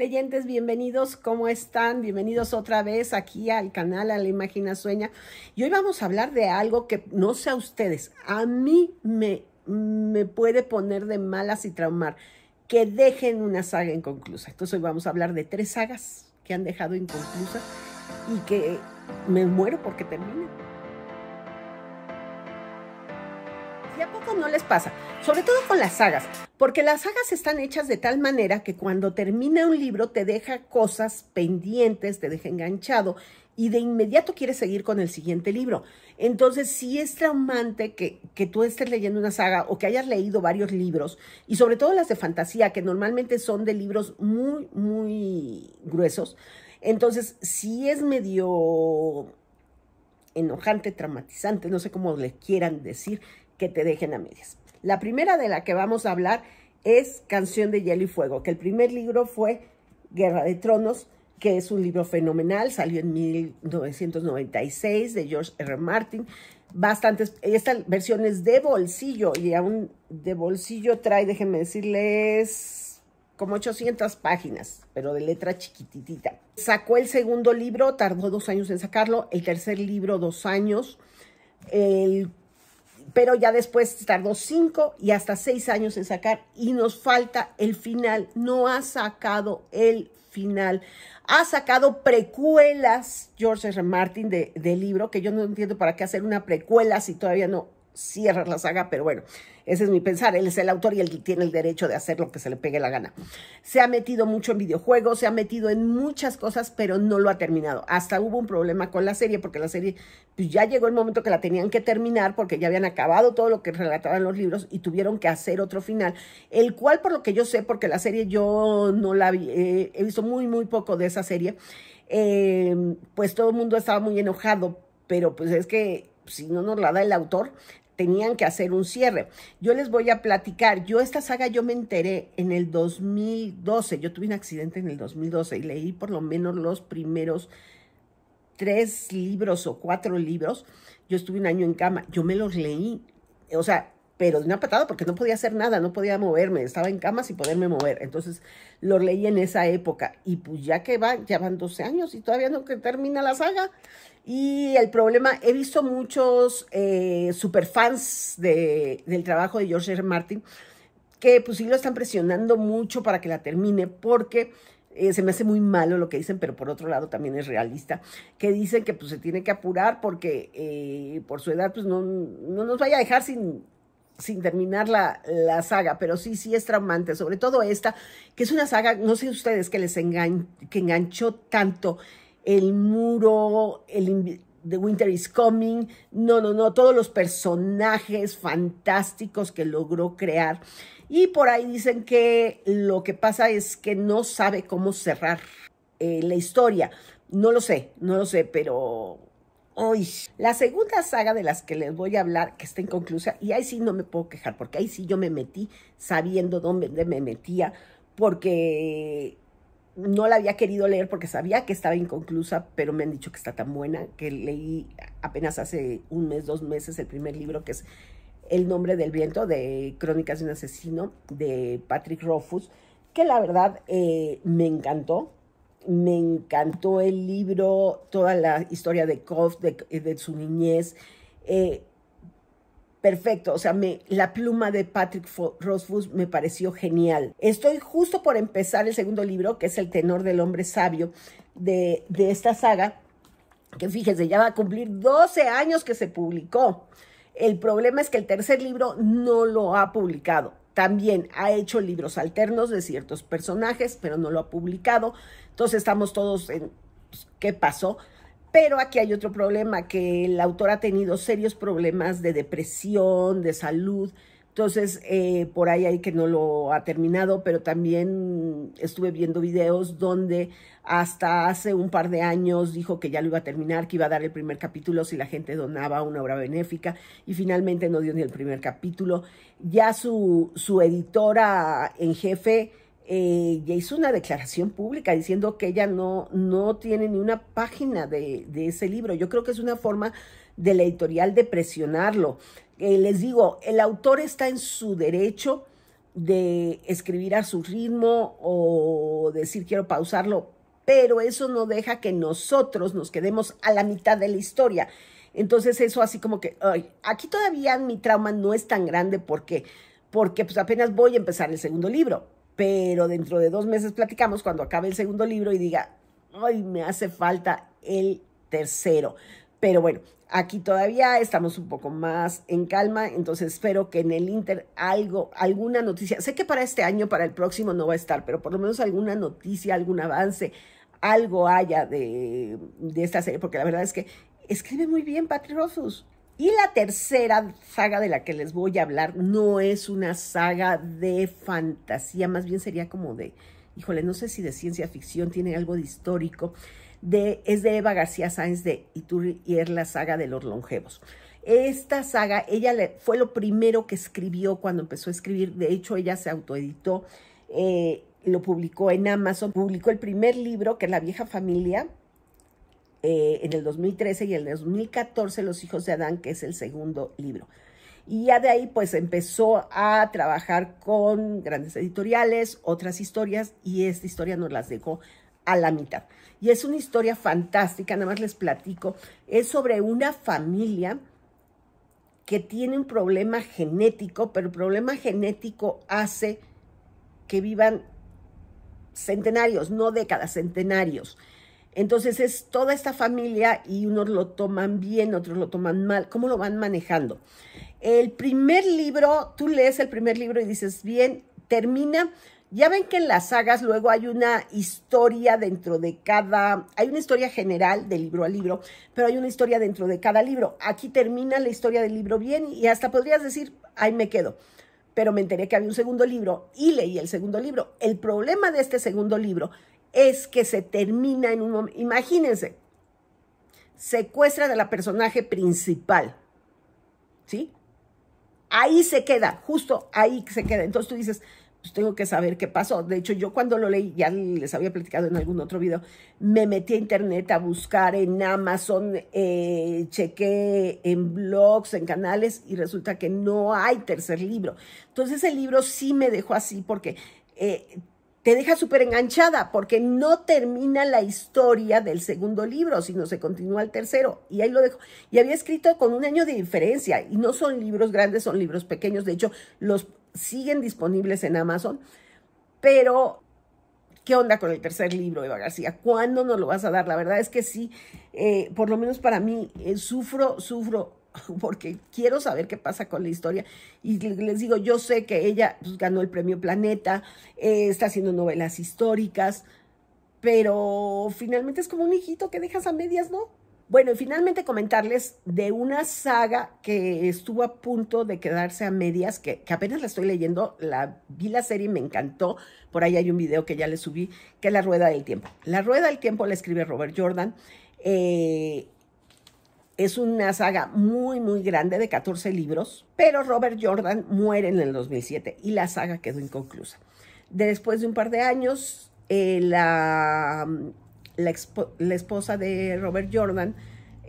Leyentes, bienvenidos, ¿cómo están? Bienvenidos otra vez aquí al canal, a la Imagina Sueña. Y hoy vamos a hablar de algo que no sé a ustedes, a mí me, me puede poner de malas y traumar, que dejen una saga inconclusa. Entonces hoy vamos a hablar de tres sagas que han dejado inconclusas y que me muero porque terminen. a poco no les pasa? Sobre todo con las sagas, porque las sagas están hechas de tal manera que cuando termina un libro te deja cosas pendientes, te deja enganchado y de inmediato quieres seguir con el siguiente libro. Entonces, si es traumante que, que tú estés leyendo una saga o que hayas leído varios libros, y sobre todo las de fantasía, que normalmente son de libros muy, muy gruesos, entonces si es medio enojante, traumatizante, no sé cómo le quieran decir, que te dejen a medias. La primera de la que vamos a hablar es Canción de Hielo y Fuego, que el primer libro fue Guerra de Tronos, que es un libro fenomenal, salió en 1996 de George R. Martin. Bastantes, esta versión es de bolsillo y aún de bolsillo trae, déjenme decirles, como 800 páginas, pero de letra chiquititita. Sacó el segundo libro, tardó dos años en sacarlo, el tercer libro dos años, el pero ya después tardó cinco y hasta seis años en sacar y nos falta el final. No ha sacado el final. Ha sacado precuelas, George R. Martin, de, de libro, que yo no entiendo para qué hacer una precuela si todavía no cierra la saga, pero bueno, ese es mi pensar. Él es el autor y él tiene el derecho de hacer lo que se le pegue la gana. Se ha metido mucho en videojuegos, se ha metido en muchas cosas, pero no lo ha terminado. Hasta hubo un problema con la serie, porque la serie pues ya llegó el momento que la tenían que terminar, porque ya habían acabado todo lo que relataban los libros y tuvieron que hacer otro final, el cual, por lo que yo sé, porque la serie yo no la eh, he visto muy, muy poco de esa serie, eh, pues todo el mundo estaba muy enojado, pero pues es que si no nos la da el autor, tenían que hacer un cierre. Yo les voy a platicar, yo esta saga yo me enteré en el 2012, yo tuve un accidente en el 2012 y leí por lo menos los primeros tres libros o cuatro libros, yo estuve un año en cama, yo me los leí, o sea, pero de una patada porque no podía hacer nada, no podía moverme, estaba en cama sin poderme mover. Entonces lo leí en esa época y pues ya que va, ya van 12 años y todavía no que termina la saga. Y el problema, he visto muchos eh, superfans de, del trabajo de George R. Martin que pues sí lo están presionando mucho para que la termine porque... Eh, se me hace muy malo lo que dicen, pero por otro lado también es realista, que dicen que pues se tiene que apurar porque eh, por su edad pues no nos vaya a dejar sin, sin terminar la, saga, pero sí, sí es traumante, sobre todo esta, que es una saga, no sé ustedes, que les enganchó tanto el muro, el The Winter is Coming, no, no, no, todos los personajes fantásticos que logró crear. Y por ahí dicen que lo que pasa es que no sabe cómo cerrar eh, la historia. No lo sé, no lo sé, pero la segunda saga de las que les voy a hablar, que está inconclusa, y ahí sí no me puedo quejar, porque ahí sí yo me metí sabiendo dónde me metía, porque no la había querido leer porque sabía que estaba inconclusa, pero me han dicho que está tan buena que leí apenas hace un mes, dos meses el primer libro que es El nombre del viento de Crónicas de un asesino de Patrick Rothfuss, que la verdad eh, me encantó me encantó el libro, toda la historia de Koff, de, de su niñez. Eh, perfecto, o sea, la pluma de Patrick Rothfuss me pareció genial. Estoy justo por empezar el segundo libro, que es El tenor del hombre sabio, de, de esta saga, que fíjense, ya va a cumplir 12 años que se publicó. El problema es que el tercer libro no lo ha publicado. También ha hecho libros alternos de ciertos personajes, pero no lo ha publicado. Entonces estamos todos en pues, qué pasó. Pero aquí hay otro problema, que el autor ha tenido serios problemas de depresión, de salud, entonces, eh, por ahí hay que no lo ha terminado, pero también estuve viendo videos donde hasta hace un par de años dijo que ya lo iba a terminar, que iba a dar el primer capítulo si la gente donaba una obra benéfica y finalmente no dio ni el primer capítulo. Ya su, editora en jefe eh, ya hizo una declaración pública diciendo que ella no, no tiene ni una página de ese libro. Yo creo que es una forma de la editorial de presionarlo. Eh, les digo, el autor está en su derecho de escribir a su ritmo o decir quiero pausarlo, pero eso no deja que nosotros nos quedemos a la mitad de la historia. Entonces eso así como que, ay, aquí todavía mi trauma no es tan grande porque, porque pues apenas voy a empezar el segundo libro, pero dentro de dos meses platicamos cuando acabe el segundo libro y diga, ay, me hace falta el tercero. Pero bueno, aquí todavía estamos un poco más en calma, entonces espero que en el Inter algo, alguna noticia, sé que para este año, para el próximo no va a estar, pero por lo menos alguna noticia, algún avance, algo haya de, de esta serie, porque la verdad es que escribe muy bien Patrick Y la tercera saga de la que les voy a hablar no es una saga de fantasía, más bien sería como de, híjole, no sé si de ciencia ficción, tiene algo de histórico, es de Eva García Sáenz de Iturri y es la saga de los longevos. Esta saga, ella fue lo primero que escribió cuando empezó a escribir, de hecho ella se autoeditó, eh, lo publicó en Amazon, publicó el primer libro que es La vieja familia, eh, en el 2013 y en el 2014 Los hijos de Adán, que es el segundo libro. Y ya de ahí pues empezó a trabajar con grandes editoriales, otras historias y esta historia nos las dejó a la mitad. Y es una historia fantástica, nada más les platico. Es sobre una familia que tiene un problema genético, pero el problema genético hace que vivan centenarios, no décadas, centenarios. Entonces es toda esta familia y unos lo toman bien, otros lo toman mal, ¿cómo lo van manejando? El primer libro, tú lees el primer libro y dices, bien, termina. Ya ven que en las sagas luego hay una historia dentro de cada, hay una historia general de libro a libro, pero hay una historia dentro de cada libro. Aquí termina la historia del libro bien y hasta podrías decir, ahí me quedo. Pero me enteré que había un segundo libro y leí el segundo libro. El problema de este segundo libro es que se termina en un momento. Imagínense, secuestra de la personaje principal, ¿sí? Ahí se queda, justo ahí se queda. Entonces tú dices, pues tengo que saber qué pasó. De hecho, yo cuando lo leí, ya les había platicado en algún otro video, me metí a internet a buscar en Amazon, eh, chequé en blogs, en canales, y resulta que no hay tercer libro. Entonces el libro sí me dejó así porque eh, te deja súper enganchada porque no termina la historia del segundo libro, sino se continúa el tercero. Y ahí lo dejo. Y había escrito con un año de diferencia. Y no son libros grandes, son libros pequeños. De hecho, los siguen disponibles en Amazon. Pero, ¿qué onda con el tercer libro, Eva García? ¿Cuándo nos lo vas a dar? La verdad es que sí, eh, por lo menos para mí, eh, sufro, sufro porque quiero saber qué pasa con la historia. Y les digo, yo sé que ella pues, ganó el premio Planeta, eh, está haciendo novelas históricas, pero finalmente es como un hijito que dejas a medias, ¿no? Bueno, y finalmente comentarles de una saga que estuvo a punto de quedarse a medias, que, apenas la estoy leyendo, la, vi la serie me encantó, por ahí hay un video que ya le subí, que es La Rueda del Tiempo. La Rueda del Tiempo la escribe Robert Jordan, eh, es una saga muy, muy grande de 14 libros, pero Robert Jordan muere en el 2007 y la saga quedó inconclusa. Después de un par de años, eh, la, la, esposa de Robert Jordan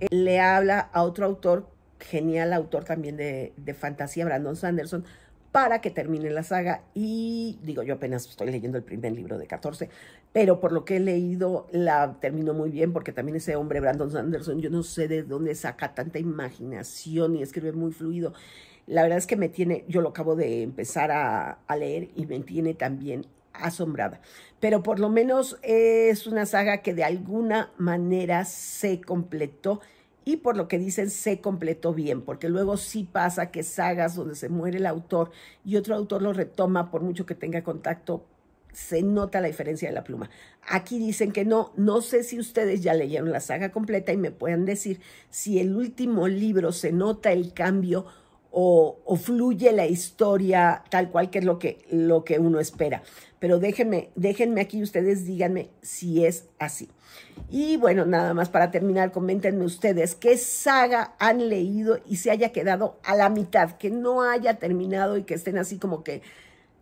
eh, le habla a otro autor, genial autor también de, de fantasía, Brandon Sanderson, para que termine la saga. Y digo, yo apenas estoy leyendo el primer libro de 14, pero por lo que he leído la terminó muy bien porque también ese hombre, Brandon Sanderson, yo no sé de dónde saca tanta imaginación y escribe muy fluido. La verdad es que me tiene, yo lo acabo de empezar a, a leer y me tiene también asombrada. Pero por lo menos es una saga que de alguna manera se completó y por lo que dicen se completó bien, porque luego sí pasa que sagas donde se muere el autor y otro autor lo retoma por mucho que tenga contacto, se nota la diferencia de la pluma. Aquí dicen que no, no sé si ustedes ya leyeron la saga completa y me pueden decir si el último libro se nota el cambio o, fluye la historia tal cual que es lo que, lo que uno espera. Pero déjenme, déjenme aquí ustedes, díganme si es así. Y bueno, nada más para terminar, coméntenme ustedes qué saga han leído y se haya quedado a la mitad, que no haya terminado y que estén así como que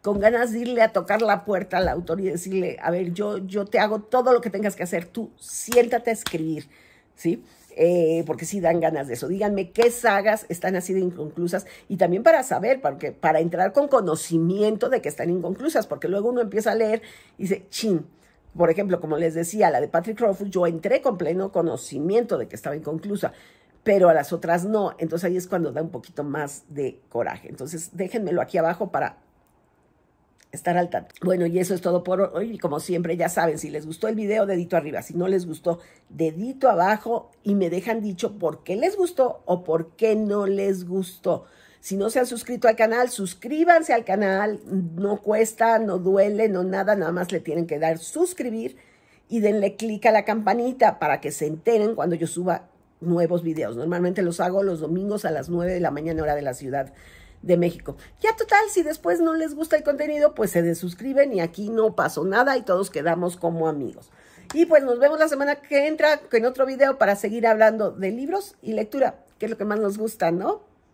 con ganas de irle a tocar la puerta al autor y decirle, a ver, yo, yo te hago todo lo que tengas que hacer, tú siéntate a escribir, ¿sí? sí eh, porque sí dan ganas de eso. Díganme qué sagas están así de inconclusas y también para saber, para entrar con conocimiento de que están inconclusas, porque luego uno empieza a leer y dice, chin, por ejemplo, como les decía, la de Patrick Rothfuss, yo entré con pleno conocimiento de que estaba inconclusa, pero a las otras no. Entonces ahí es cuando da un poquito más de coraje. Entonces déjenmelo aquí abajo para estar al Bueno, y eso es todo por hoy. Y como siempre, ya saben, si les gustó el video, dedito arriba. Si no les gustó, dedito abajo y me dejan dicho por qué les gustó o por qué no les gustó. Si no se han suscrito al canal, suscríbanse al canal. No cuesta, no duele, no nada. Nada más le tienen que dar suscribir y denle clic a la campanita para que se enteren cuando yo suba nuevos videos. Normalmente los hago los domingos a las 9 de la mañana hora de la ciudad de México. Ya total, si después no les gusta el contenido, pues se desuscriben y aquí no pasó nada y todos quedamos como amigos. Y pues nos vemos la semana que entra en otro video para seguir hablando de libros y lectura, que es lo que más nos gusta, ¿no?